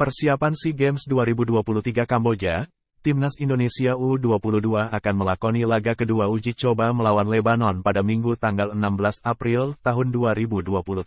Persiapan SEA Games 2023 Kamboja, Timnas Indonesia U22 akan melakoni laga kedua uji coba melawan Lebanon pada Minggu tanggal 16 April tahun 2023.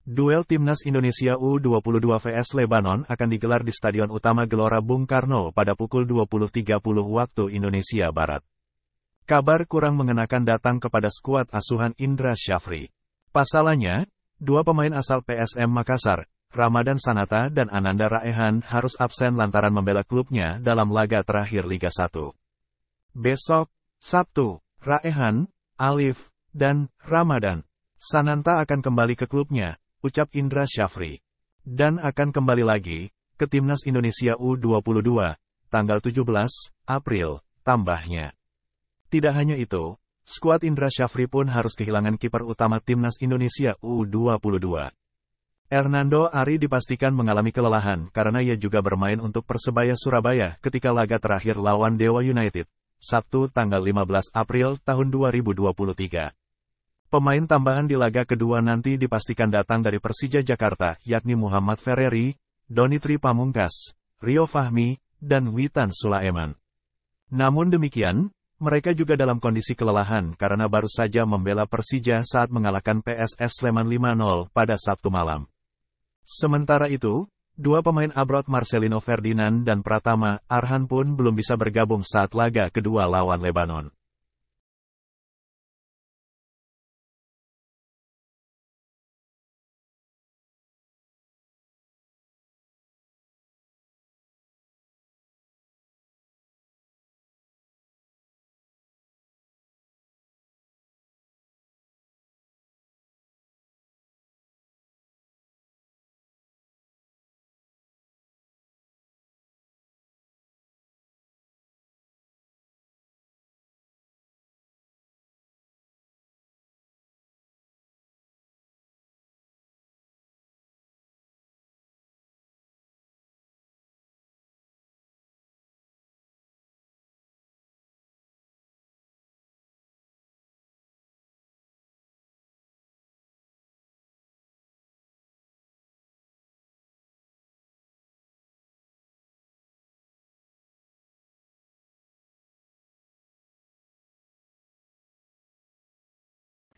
Duel Timnas Indonesia U22 vs Lebanon akan digelar di Stadion Utama Gelora Bung Karno pada pukul 20.30 waktu Indonesia Barat. Kabar kurang mengenakan datang kepada skuad asuhan Indra Syafri. Pasalnya, dua pemain asal PSM Makassar, Ramadan Sanata dan Ananda Raehan harus absen lantaran membela klubnya dalam laga terakhir Liga 1. Besok, Sabtu, Raehan, Alif, dan Ramadan Sananta akan kembali ke klubnya, ucap Indra Syafri. Dan akan kembali lagi ke Timnas Indonesia U22, tanggal 17 April, tambahnya. Tidak hanya itu, skuad Indra Syafri pun harus kehilangan kiper utama Timnas Indonesia U22. Hernando Ari dipastikan mengalami kelelahan karena ia juga bermain untuk Persebaya Surabaya ketika laga terakhir lawan Dewa United, Sabtu tanggal 15 April tahun 2023. Pemain tambahan di laga kedua nanti dipastikan datang dari Persija Jakarta, yakni Muhammad Ferreri, Tri Pamungkas, Rio Fahmi, dan Witan Sulaiman. Namun demikian, mereka juga dalam kondisi kelelahan karena baru saja membela Persija saat mengalahkan PSS Sleman 5-0 pada Sabtu malam. Sementara itu, dua pemain abroad Marcelino Ferdinand dan Pratama Arhan pun belum bisa bergabung saat laga kedua lawan Lebanon.